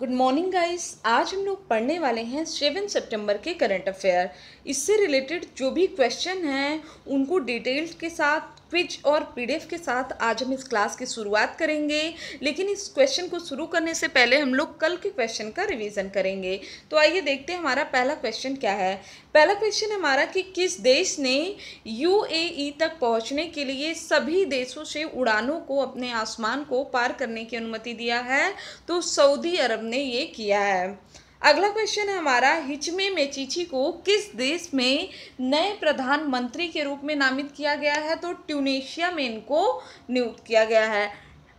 good morning guys आज हम लोग पढ़ने वाले हैं सेवन सितंबर के करंट अफेयर इससे रिलेटेड जो भी क्वेश्चन हैं उनको डिटेल्स के साथ क्विज और पीडीएफ के साथ आज हम इस क्लास की शुरुआत करेंगे लेकिन इस क्वेश्चन को शुरू करने से पहले हम लोग कल के क्वेश्चन का रिवीजन करेंगे तो आइए देखते हैं हमारा पहला क्वेश्चन क्या है पहला क्वेश्चन हमारा कि किस देश ने यूएई e तक पहुंचने के लिए सभी देशों से उड़ानों को अपने आसमान को पार करने की अनुमति दिया है तो सऊदी अरब ने ये किया है अगला क्वेश्चन है हमारा हिचमे मेचिची को किस देश में नए प्रधानमंत्री के रूप में नामित किया गया है तो ट्यूनेशिया में इनको नियुक्त किया गया है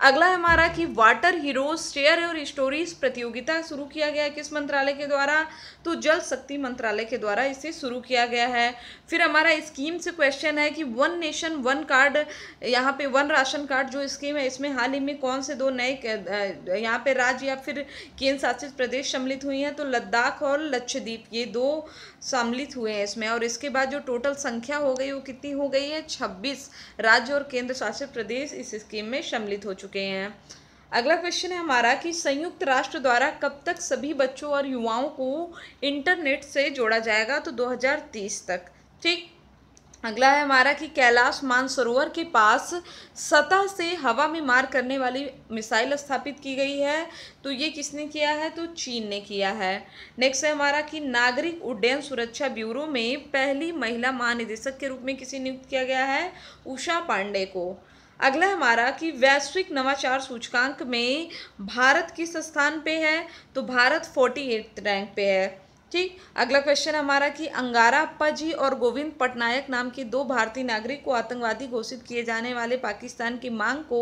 अगला हमारा कि वाटर हीरोज शेयर और स्टोरीज प्रतियोगिता शुरू किया गया है किस मंत्रालय के द्वारा तो जल शक्ति मंत्रालय के द्वारा इसे शुरू किया गया है फिर हमारा स्कीम से क्वेश्चन है कि वन नेशन वन कार्ड यहाँ पे वन राशन कार्ड जो स्कीम है इसमें हाल ही में कौन से दो नए यहाँ पे राज्य या फिर केंद्र शासित प्रदेश सम्मिलित हुई हैं तो लद्दाख और लक्षद्वीप ये दो सम्मिलित हुए हैं इसमें और इसके बाद जो टोटल संख्या हो गई वो कितनी हो गई है छब्बीस राज्य और केंद्र शासित प्रदेश इस स्कीम में सम्मिलित हो चुके हैं अगला क्वेश्चन है हमारा कि संयुक्त राष्ट्र द्वारा कब तक सभी बच्चों और युवाओं को इंटरनेट से जोड़ा जाएगा तो 2030 तक ठीक अगला है हमारा कि कैलाश मानसरोवर के पास सतह से हवा में मार करने वाली मिसाइल स्थापित की गई है तो ये किसने किया है तो चीन ने किया है नेक्स्ट है हमारा कि नागरिक उड्डयन सुरक्षा ब्यूरो में पहली महिला महानिदेशक के रूप में किसे नियुक्त किया गया है उषा पांडे को अगला हमारा कि वैश्विक नवाचार सूचकांक में भारत किस स्थान पे है तो भारत फोर्टी एट रैंक पे है ठीक अगला क्वेश्चन हमारा कि अंगारा अप्पा जी और गोविंद पटनायक नाम के दो भारतीय नागरिक को आतंकवादी घोषित किए जाने वाले पाकिस्तान की मांग को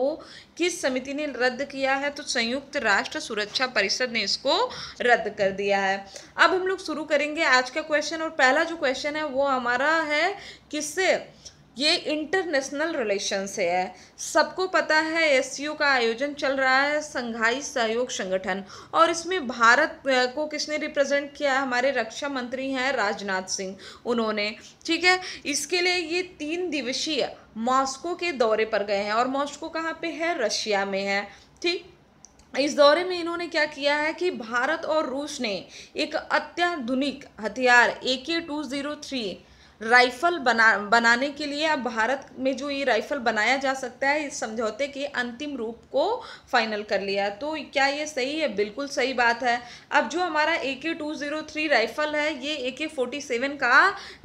किस समिति ने रद्द किया है तो संयुक्त राष्ट्र सुरक्षा परिषद ने इसको रद्द कर दिया है अब हम लोग शुरू करेंगे आज का क्वेश्चन और पहला जो क्वेश्चन है वो हमारा है किससे ये इंटरनेशनल रिलेशन से है सबको पता है एस का आयोजन चल रहा है संघाई सहयोग संगठन और इसमें भारत को किसने रिप्रेजेंट किया हमारे रक्षा मंत्री हैं राजनाथ सिंह उन्होंने ठीक है इसके लिए ये तीन दिवसीय मॉस्को के दौरे पर गए हैं और मॉस्को कहाँ पे है रशिया में है ठीक इस दौरे में इन्होंने क्या किया है कि भारत और रूस ने एक अत्याधुनिक हथियार ए के टू ज़ीरो थ्री राइफ़ल बना बनाने के लिए अब भारत में जो ये राइफ़ल बनाया जा सकता है इस समझौते के अंतिम रूप को फाइनल कर लिया तो क्या ये सही है बिल्कुल सही बात है अब जो हमारा ए के टू ज़ीरो थ्री राइफ़ल है ये ए के फोर्टी सेवन का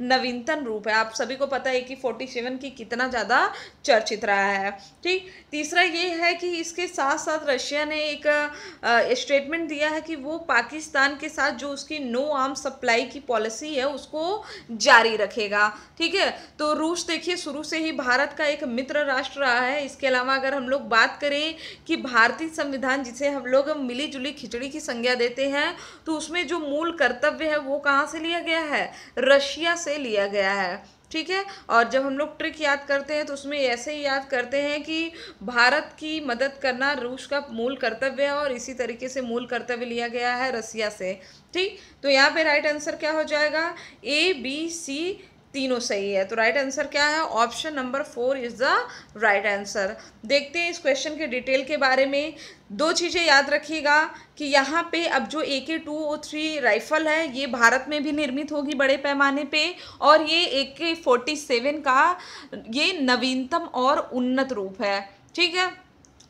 नवीनतम रूप है आप सभी को पता है ए के फोर्टी सेवन की कितना ज़्यादा चर्चित रहा है ठीक तीसरा ये है कि इसके साथ साथ रशिया ने एक स्टेटमेंट दिया है कि वो पाकिस्तान के साथ जो उसकी नो आर्म सप्लाई की पॉलिसी है उसको जारी रखे रखेगा ठीक है तो रूस देखिए शुरू से ही भारत का एक मित्र राष्ट्र रहा है इसके अलावा अगर हम लोग बात करें कि भारतीय संविधान जिसे हम लोग मिली जुली खिचड़ी की संज्ञा देते हैं तो उसमें जो मूल कर्तव्य है वो कहाँ से लिया गया है रशिया से लिया गया है ठीक है और जब हम लोग ट्रिक याद करते हैं तो उसमें ऐसे ही याद करते हैं कि भारत की मदद करना रूस का मूल कर्तव्य है और इसी तरीके से मूल कर्तव्य लिया गया है रसिया से ठीक तो यहाँ पे राइट आंसर क्या हो जाएगा ए बी सी तीनों सही है तो राइट आंसर क्या है option number four is the right answer देखते हैं इस क्वेश्चन के डिटेल के बारे में दो चीज़ें याद रखिएगा कि यहाँ पे अब जो ए के टू ओ थ्री राइफ़ल है ये भारत में भी निर्मित होगी बड़े पैमाने पे और ये ए के फोर्टी सेवन का ये नवीनतम और उन्नत रूप है ठीक है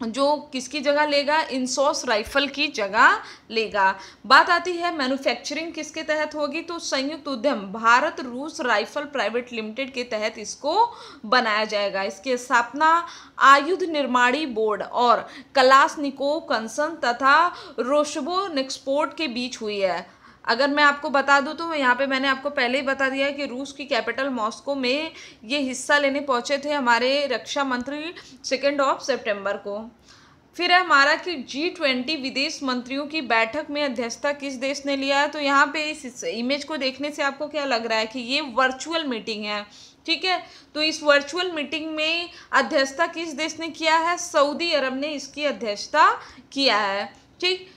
जो किसकी जगह लेगा इंसॉस राइफल की जगह लेगा बात आती है मैन्युफैक्चरिंग किसके तहत होगी तो संयुक्त उद्यम भारत रूस राइफल प्राइवेट लिमिटेड के तहत इसको बनाया जाएगा इसकी स्थापना आयुध निर्माणी बोर्ड और कलासनिको कंसन तथा रोशबो नेक्सपोर्ट के बीच हुई है अगर मैं आपको बता दूं तो यहाँ पे मैंने आपको पहले ही बता दिया है कि रूस की कैपिटल मॉस्को में ये हिस्सा लेने पहुँचे थे हमारे रक्षा मंत्री सेकेंड ऑफ सेप्टेम्बर को फिर है हमारा कि जी ट्वेंटी विदेश मंत्रियों की बैठक में अध्यक्षता किस देश ने लिया है तो यहाँ पे इस इमेज को देखने से आपको क्या लग रहा है कि ये वर्चुअल मीटिंग है ठीक है तो इस वर्चुअल मीटिंग में अध्यक्षता किस देश ने किया है सऊदी अरब ने इसकी अध्यक्षता किया है ठीक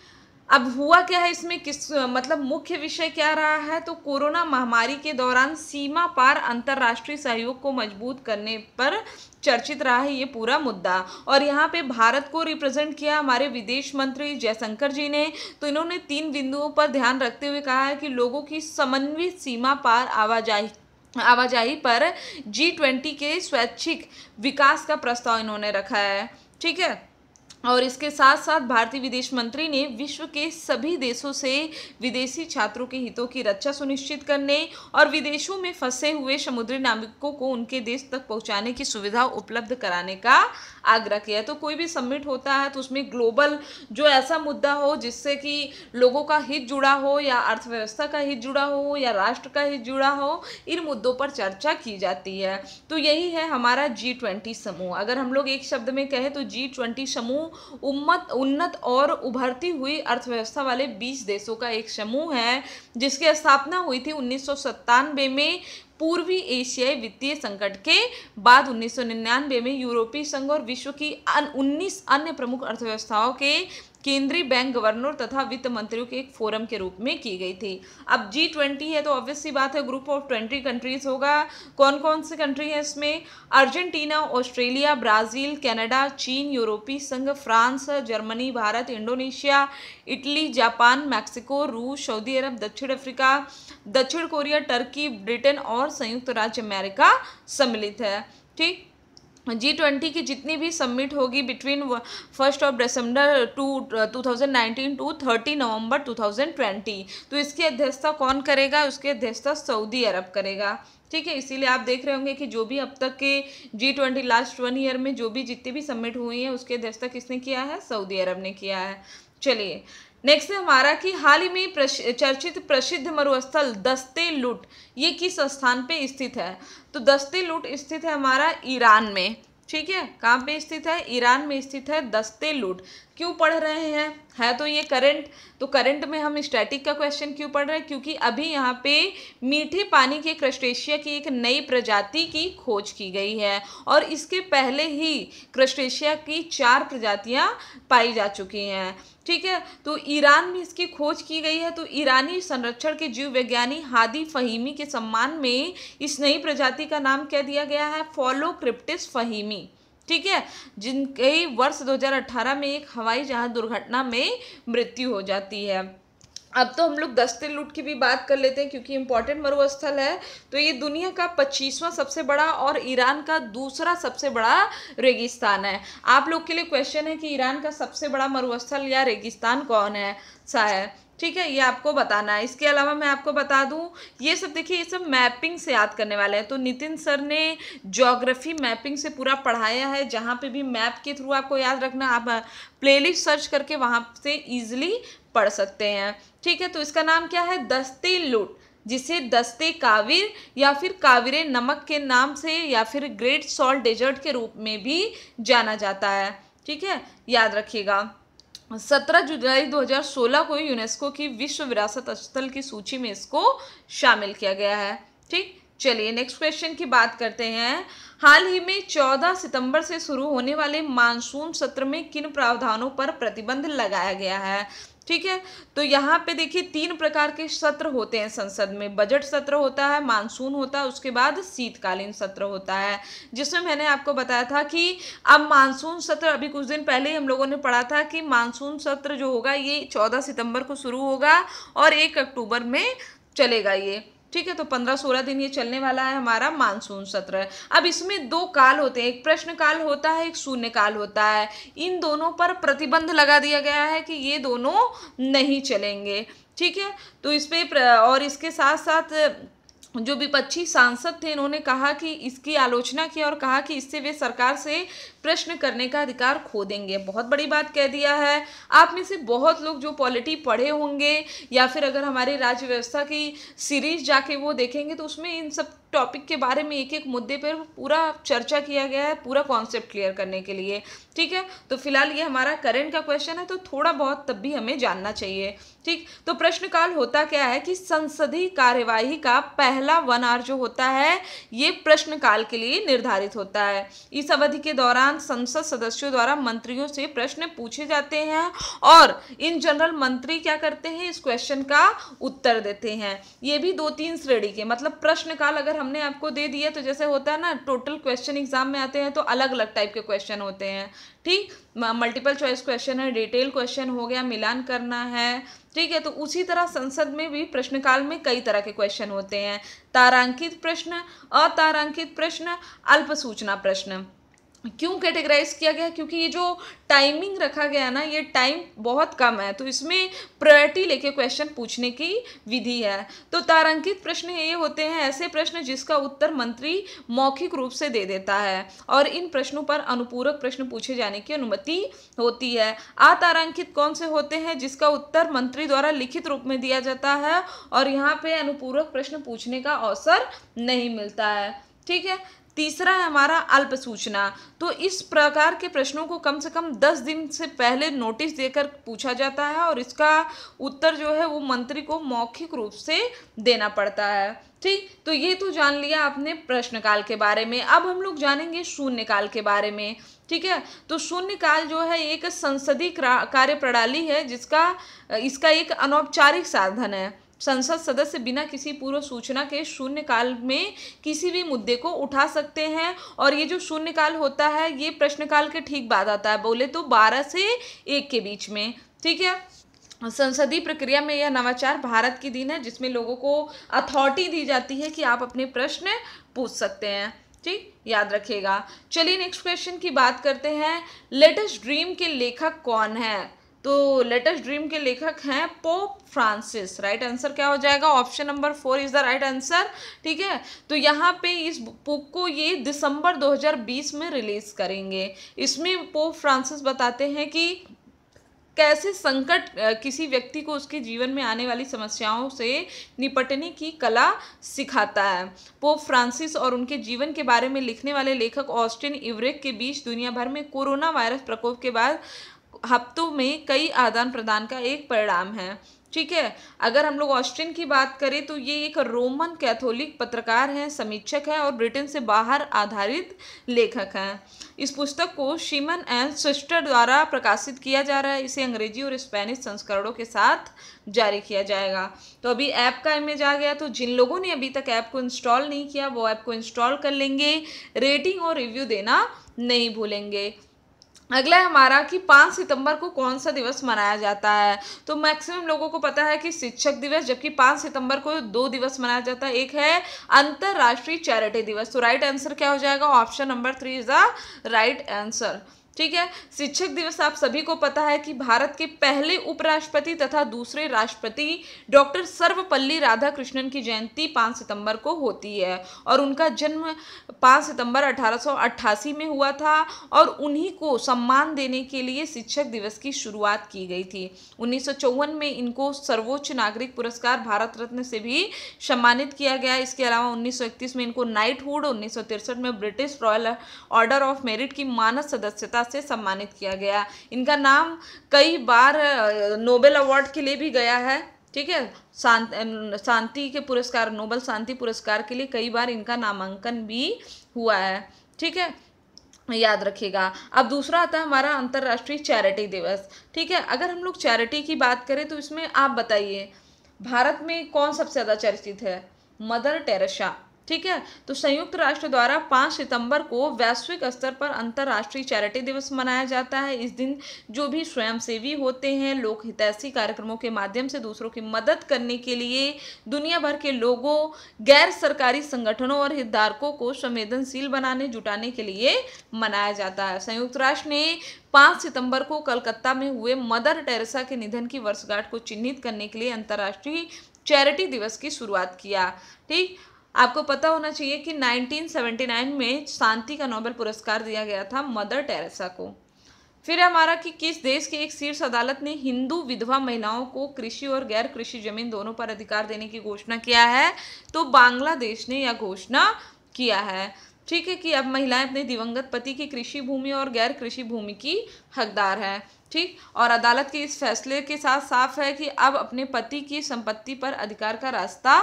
अब हुआ क्या है इसमें किस मतलब मुख्य विषय क्या रहा है तो कोरोना महामारी के दौरान सीमा पार अंतर्राष्ट्रीय सहयोग को मजबूत करने पर चर्चित रहा है ये पूरा मुद्दा और यहाँ पे भारत को रिप्रेजेंट किया हमारे विदेश मंत्री जयशंकर जी ने तो इन्होंने तीन बिंदुओं पर ध्यान रखते हुए कहा है कि लोगों की समन्वित सीमा पार आवाजाही आवाजाही पर जी ट्वेंटी के स्वैच्छिक विकास का प्रस्ताव इन्होंने रखा है ठीक है और इसके साथ साथ भारतीय विदेश मंत्री ने विश्व के सभी देशों से विदेशी छात्रों के हितों की रक्षा सुनिश्चित करने और विदेशों में फंसे हुए समुद्री नागरिकों को उनके देश तक पहुंचाने की सुविधा उपलब्ध कराने का आग्रह किया तो कोई भी सबमिट होता है तो उसमें ग्लोबल जो ऐसा मुद्दा हो जिससे कि लोगों का हित जुड़ा हो या अर्थव्यवस्था का हित जुड़ा हो या राष्ट्र का हित जुड़ा हो इन मुद्दों पर चर्चा की जाती है तो यही है हमारा जी समूह अगर हम लोग एक शब्द में कहें तो जी समूह उम्मत उन्नत और उभरती हुई अर्थव्यवस्था वाले बीस देशों का एक समूह है जिसकी स्थापना हुई थी उन्नीस में पूर्वी एशियाई वित्तीय संकट के बाद 1999 में यूरोपीय संघ और विश्व की 19 अन्य प्रमुख अर्थव्यवस्थाओं के केंद्रीय बैंक गवर्नर तथा वित्त मंत्रियों के एक फोरम के रूप में की गई थी अब जी ट्वेंटी है तो ऑब्वियस सी बात है ग्रुप ऑफ ट्वेंटी कंट्रीज होगा कौन कौन से कंट्री हैं इसमें अर्जेंटीना ऑस्ट्रेलिया ब्राज़ील कनाडा चीन यूरोपीय संघ France Germany Bharat Indonesia Italy Japan Mexico रूस सऊदी अरब दक्षिण अफ्रीका दक्षिण कोरिया टर्की ब्रिटेन और संयुक्त राज्य अमेरिका सम्मिलित है ठीक जी ट्वेंटी की जितनी भी सबमिट होगी between first of December to two thousand nineteen to thirty November two thousand twenty तो इसकी अध्यक्षता कौन करेगा उसकी अध्यक्षता सऊदी अरब करेगा ठीक है इसीलिए आप देख रहे होंगे कि जो भी अब तक के G twenty last one year में जो भी जितनी भी सबमिट हुई है उसकी अध्यक्षता किसने किया है सऊदी अरब ने किया है चलिए नेक्स्ट है हमारा कि हाल ही में प्रश, चर्चित प्रसिद्ध मरुस्थल दस्ते लुट ये किस स्थान पे स्थित है तो दस्ते लुट स्थित है हमारा ईरान में ठीक है कहाँ पे स्थित है ईरान में स्थित है दस्ते लूट क्यों पढ़ रहे हैं है तो ये करंट तो करंट में हम स्टैटिक का क्वेश्चन क्यों पढ़ रहे हैं क्योंकि अभी यहाँ पे मीठे पानी के क्रस्टेशिया की एक नई प्रजाति की खोज की गई है और इसके पहले ही क्रस्टेशिया की चार प्रजातियाँ पाई जा चुकी हैं ठीक है तो ईरान में इसकी खोज की गई है तो ईरानी संरक्षण के जीव वैज्ञानिक हादी फहीमी के सम्मान में इस नई प्रजाति का नाम क्या दिया गया है फॉलो क्रिप्टिस फहीमी ठीक है जिनके वर्ष 2018 में एक हवाई जहाज दुर्घटना में मृत्यु हो जाती है अब तो हम लोग दस्ते लूट की भी बात कर लेते हैं क्योंकि इम्पोर्टेंट मरुस्थल है तो ये दुनिया का पच्चीसवां सबसे बड़ा और ईरान का दूसरा सबसे बड़ा रेगिस्तान है आप लोग के लिए क्वेश्चन है कि ईरान का सबसे बड़ा मरुस्थल या रेगिस्तान कौन है सा है ठीक है ये आपको बताना है इसके अलावा मैं आपको बता दूं ये सब देखिए ये सब मैपिंग से याद करने वाले हैं तो नितिन सर ने जोग्राफी मैपिंग से पूरा पढ़ाया है जहाँ पे भी मैप के थ्रू आपको याद रखना आप प्लेलिस्ट सर्च करके वहाँ से ईजिली पढ़ सकते हैं ठीक है तो इसका नाम क्या है दस्ते लूट जिसे दस्ते काविर या फिर काविर नमक के नाम से या फिर ग्रेट सॉल्ट डेजर्ट के रूप में भी जाना जाता है ठीक है याद रखिएगा सत्रह जुलाई 2016 को यूनेस्को की विश्व विरासत स्थल की सूची में इसको शामिल किया गया है ठीक चलिए नेक्स्ट क्वेश्चन की बात करते हैं हाल ही में 14 सितंबर से शुरू होने वाले मानसून सत्र में किन प्रावधानों पर प्रतिबंध लगाया गया है ठीक है तो यहाँ पे देखिए तीन प्रकार के सत्र होते हैं संसद में बजट सत्र होता है मानसून होता है उसके बाद शीतकालीन सत्र होता है जिसमें मैंने आपको बताया था कि अब मानसून सत्र अभी कुछ दिन पहले हम लोगों ने पढ़ा था कि मानसून सत्र जो होगा ये चौदह सितंबर को शुरू होगा और एक अक्टूबर में चलेगा ये ठीक है तो पंद्रह सोलह दिन ये चलने वाला है हमारा मानसून सत्र अब इसमें दो काल होते हैं एक प्रश्न काल होता है एक शून्य काल होता है इन दोनों पर प्रतिबंध लगा दिया गया है कि ये दोनों नहीं चलेंगे ठीक है तो इस पर और इसके साथ साथ जो विपक्षी सांसद थे इन्होंने कहा कि इसकी आलोचना की और कहा कि इससे वे सरकार से प्रश्न करने का अधिकार खो देंगे बहुत बड़ी बात कह दिया है आप में से बहुत लोग जो पॉलिटी पढ़े होंगे या फिर अगर हमारे राज्य व्यवस्था की सीरीज जाके वो देखेंगे तो उसमें इन सब टॉपिक के बारे में एक एक मुद्दे पर पूरा चर्चा किया गया है पूरा कॉन्सेप्ट क्लियर करने के लिए ठीक है तो फिलहाल ये हमारा करेंट का क्वेश्चन है तो थोड़ा बहुत तब भी हमें जानना चाहिए ठीक तो प्रश्नकाल होता क्या है कि संसदीय कार्यवाही का पहला वन आर जो होता है ये प्रश्नकाल के लिए निर्धारित होता है इस अवधि के दौरान दौरान संसद सदस्यों द्वारा मंत्रियों से प्रश्न पूछे जाते हैं और इन जनरल मंत्री क्या करते हैं इस क्वेश्चन का उत्तर देते हैं ये भी दो तीन श्रेणी के मतलब प्रश्न काल अगर हमने आपको दे दिया तो जैसे होता है ना टोटल क्वेश्चन एग्जाम में आते हैं तो अलग अलग टाइप के क्वेश्चन होते हैं ठीक मल्टीपल चॉइस क्वेश्चन है डिटेल क्वेश्चन हो गया मिलान करना है ठीक है तो उसी तरह संसद में भी प्रश्नकाल में कई तरह के क्वेश्चन होते हैं तारांकित प्रश्न अतारांकित प्रश्न अल्प सूचना प्रश्न क्यों कैटेगराइज किया गया क्योंकि ये जो टाइमिंग रखा गया ना ये टाइम बहुत कम है तो इसमें प्रायोरिटी लेके क्वेश्चन पूछने की विधि है तो तारांकित प्रश्न ये होते हैं ऐसे प्रश्न जिसका उत्तर मंत्री मौखिक रूप से दे देता है और इन प्रश्नों पर अनुपूरक प्रश्न पूछे जाने की अनुमति होती है अतारांकित कौन से होते हैं जिसका उत्तर मंत्री द्वारा लिखित रूप में दिया जाता है और यहाँ पे अनुपूरक प्रश्न पूछने का अवसर नहीं मिलता है ठीक है तीसरा है हमारा अल्प सूचना तो इस प्रकार के प्रश्नों को कम से कम दस दिन से पहले नोटिस देकर पूछा जाता है और इसका उत्तर जो है वो मंत्री को मौखिक रूप से देना पड़ता है ठीक तो ये तो जान लिया आपने प्रश्नकाल के बारे में अब हम लोग जानेंगे शून्यकाल के बारे में ठीक है तो शून्यकाल जो है एक संसदीय कार्य प्रणाली है जिसका इसका एक अनौपचारिक साधन है संसद सदस्य बिना किसी पूर्व सूचना के शून्यकाल में किसी भी मुद्दे को उठा सकते हैं और ये जो शून्यकाल होता है ये प्रश्नकाल के ठीक बाद आता है बोले तो बारह से एक के बीच में ठीक है संसदीय प्रक्रिया में यह नवाचार भारत की दिन है जिसमें लोगों को अथॉरिटी दी जाती है कि आप अपने प्रश्न पूछ सकते हैं ठीक याद रखिएगा चलिए नेक्स्ट क्वेश्चन की बात करते हैं लेटेस्ट ड्रीम के लेखक कौन है तो लेटेस्ट ड्रीम के लेखक हैं पोप फ्रांसिस राइट आंसर क्या हो जाएगा option number four is the right answer ठीक है तो यहाँ पे इस बुक को ये दिसंबर 2020 में रिलीज़ करेंगे इसमें पोप फ्रांसिस बताते हैं कि कैसे संकट किसी व्यक्ति को उसके जीवन में आने वाली समस्याओं से निपटने की कला सिखाता है पोप फ्रांसिस और उनके जीवन के बारे में लिखने वाले लेखक ऑस्टिन इवरेक के बीच दुनिया भर में कोरोना वायरस प्रकोप के बाद हफ्तों में कई आदान प्रदान का एक परिणाम है ठीक है अगर हम लोग ऑस्ट्रियन की बात करें तो ये एक रोमन कैथोलिक पत्रकार हैं समीक्षक हैं और ब्रिटेन से बाहर आधारित लेखक हैं इस पुस्तक को शिमन एंड सिस्टर द्वारा प्रकाशित किया जा रहा है इसे अंग्रेजी और स्पेनिश संस्करणों के साथ जारी किया जाएगा तो अभी ऐप का इमेज आ गया तो जिन लोगों ने अभी तक ऐप को इंस्टॉल नहीं किया वो ऐप को इंस्टॉल कर लेंगे रेटिंग और रिव्यू देना नहीं भूलेंगे अगला है हमारा कि पाँच सितंबर को कौन सा दिवस मनाया जाता है तो मैक्सिमम लोगों को पता है कि शिक्षक दिवस जबकि पाँच सितंबर को दो दिवस मनाया जाता है एक है अंतर्राष्ट्रीय चैरिटी दिवस तो राइट आंसर क्या हो जाएगा option number three is the right answer ठीक है शिक्षक दिवस आप सभी को पता है कि भारत के पहले उपराष्ट्रपति तथा दूसरे राष्ट्रपति डॉक्टर सर्वपल्ली राधाकृष्णन की जयंती पाँच सितंबर को होती है और उनका जन्म पाँच सितंबर अठारह में हुआ था और उन्हीं को सम्मान देने के लिए शिक्षक दिवस की शुरुआत की गई थी उन्नीस में इनको सर्वोच्च नागरिक पुरस्कार भारत रत्न से भी सम्मानित किया गया इसके अलावा उन्नीस में इनको नाइटहुड उन्नीस में British royal order of merit की मानस सदस्यता पुरस्कार से सम्मानित किया गया इनका नाम कई बार नोबेल अवार्ड के लिए भी गया है ठीक है शांति के पुरस्कार नोबल शांति पुरस्कार के लिए कई बार इनका नामांकन भी हुआ है ठीक है याद रखिएगा अब दूसरा आता है हमारा अंतर्राष्ट्रीय चैरिटी दिवस ठीक है अगर हम लोग चैरिटी की बात करें तो इसमें आप बताइए भारत में कौन सबसे ज़्यादा चर्चित है मदर टेरेसा ठीक है तो संयुक्त राष्ट्र द्वारा 5 सितंबर को वैश्विक स्तर पर अंतर्राष्ट्रीय चैरिटी दिवस मनाया जाता है इस दिन जो भी स्वयंसेवी होते हैं लोक हितैषी कार्यक्रमों के माध्यम से दूसरों की मदद करने के लिए दुनिया भर के लोगों गैर सरकारी संगठनों और हितधारकों को संवेदनशील बनाने जुटाने के लिए मनाया जाता है संयुक्त राष्ट्र ने पाँच सितंबर को कलकत्ता में हुए मदर टेरेसा के निधन की वर्षगांठ को चिन्हित करने के लिए अंतर्राष्ट्रीय चैरिटी दिवस की शुरुआत किया ठीक आपको पता होना चाहिए कि 1979 में शांति का नोबेल पुरस्कार दिया गया था मदर टेरेसा को फिर हमारा कि किस देश की एक शीर्ष अदालत ने हिंदू विधवा महिलाओं को कृषि और गैर कृषि जमीन दोनों पर अधिकार देने की घोषणा किया है तो बांग्लादेश ने यह घोषणा किया है ठीक है कि अब महिलाएं अपने दिवंगत पति की कृषि भूमि और गैर कृषि भूमि की हकदार हैं ठीक और अदालत के इस फैसले के साथ साफ है कि अब अपने पति की संपत्ति पर अधिकार का रास्ता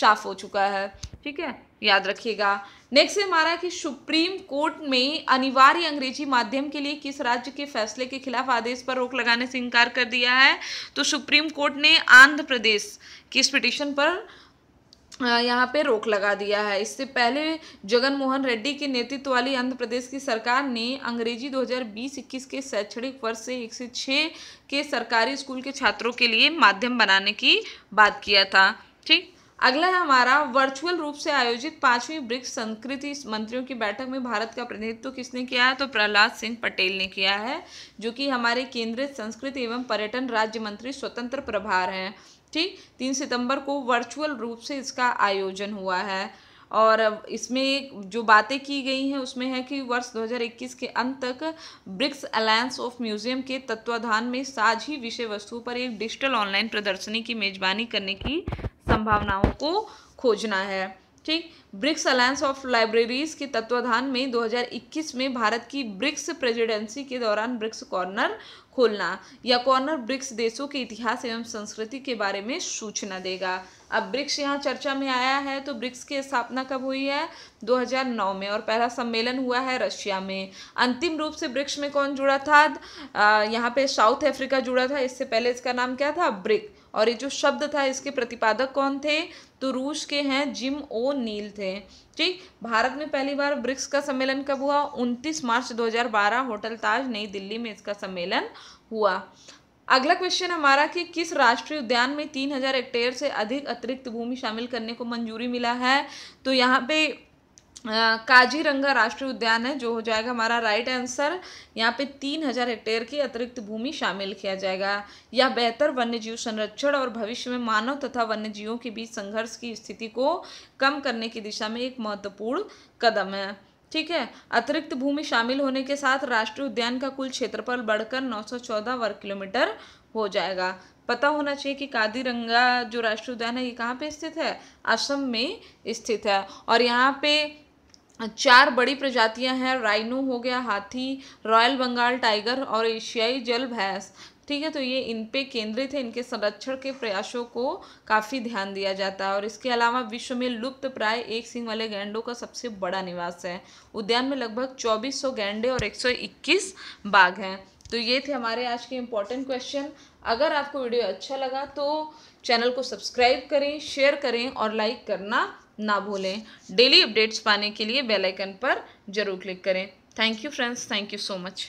साफ हो चुका है ठीक है याद रखिएगा नेक्स्ट है हमारा कि सुप्रीम कोर्ट में अनिवार्य अंग्रेजी माध्यम के लिए किस राज्य के फैसले के खिलाफ आदेश पर रोक लगाने से इनकार कर दिया है तो सुप्रीम कोर्ट ने आंध्र प्रदेश की इस पिटिशन पर यहाँ पे रोक लगा दिया है इससे पहले जगन मोहन रेड्डी के नेतृत्व वाली आंध्र प्रदेश की सरकार ने अंग्रेजी 2020-21 के शैक्षणिक वर्ष से एक से छः के सरकारी स्कूल के छात्रों के लिए माध्यम बनाने की बात किया था ठीक अगला है हमारा वर्चुअल रूप से आयोजित पांचवी ब्रिक्स संस्कृति मंत्रियों की बैठक में भारत का प्रतिनिधित्व किसने किया है तो प्रहलाद सिंह पटेल ने किया है जो कि हमारे केंद्रीय संस्कृति एवं पर्यटन राज्य मंत्री स्वतंत्र प्रभार हैं ठीक तीन सितंबर को वर्चुअल रूप से इसका आयोजन हुआ है और इसमें जो बातें की गई हैं उसमें है कि वर्ष 2021 के अंत तक ब्रिक्स अलायंस ऑफ म्यूजियम के तत्वाधान में साझी विषय वस्तुओं पर एक डिजिटल ऑनलाइन प्रदर्शनी की मेजबानी करने की संभावनाओं को खोजना है ठीक ब्रिक्स अलायंस ऑफ लाइब्रेरीज के तत्वाधान में 2021 में भारत की ब्रिक्स प्रेसिडेंसी के दौरान ब्रिक्स कॉर्नर खोलना या कॉर्नर ब्रिक्स देशों के इतिहास एवं संस्कृति के बारे में सूचना देगा अब ब्रिक्स यहाँ चर्चा में आया है तो ब्रिक्स की स्थापना कब हुई है 2009 में और पहला सम्मेलन हुआ है रशिया में अंतिम रूप से ब्रिक्स में कौन जुड़ा था यहाँ पे साउथ अफ्रीका जुड़ा था इससे पहले इसका नाम क्या था ब्रिक और ये जो शब्द था इसके प्रतिपादक कौन थे तो रूस के हैं जिम ओ नील थे ठीक भारत में पहली बार ब्रिक्स का सम्मेलन कब हुआ 29 मार्च 2012 होटल ताज नई दिल्ली में इसका सम्मेलन हुआ अगला क्वेश्चन हमारा कि किस राष्ट्रीय उद्यान में 3000 हेक्टेयर से अधिक अतिरिक्त भूमि शामिल करने को मंजूरी मिला है तो यहाँ पे काजीरंगा राष्ट्रीय उद्यान है जो हो जाएगा हमारा राइट आंसर यहाँ पे तीन हजार हेक्टेयर की अतिरिक्त भूमि शामिल किया जाएगा यह बेहतर वन्यजीव संरक्षण और भविष्य में मानव तथा वन्य जीवों के बीच संघर्ष की स्थिति को कम करने की दिशा में एक महत्वपूर्ण कदम है ठीक है अतिरिक्त भूमि शामिल होने के साथ राष्ट्रीय उद्यान का कुल क्षेत्रफल बढ़कर चौदह वर्ग किलोमीटर हो जाएगा पता होना चाहिए कि कादिरंगा जो राष्ट्रीय उद्यान है ये कहाँ पे स्थित है असम में स्थित है और यहाँ पे चार बड़ी प्रजातियां हैं राइनो हो गया हाथी रॉयल बंगाल टाइगर और एशियाई जल भैंस ठीक है तो ये इन पे केंद्रित है इनके संरक्षण के प्रयासों को काफ़ी ध्यान दिया जाता है और इसके अलावा विश्व में लुप्त प्राय एक सिंह वाले गैंडों का सबसे बड़ा निवास है उद्यान में लगभग 2400 गैंडे और 121 बाघ हैं तो ये थे हमारे आज के इम्पॉर्टेंट क्वेश्चन अगर आपको वीडियो अच्छा लगा तो चैनल को सब्सक्राइब करें शेयर करें और लाइक करना ना भूलें डेली अपडेट्स पाने के लिए बेल आइकन पर ज़रूर क्लिक करें thank you friends thank you so much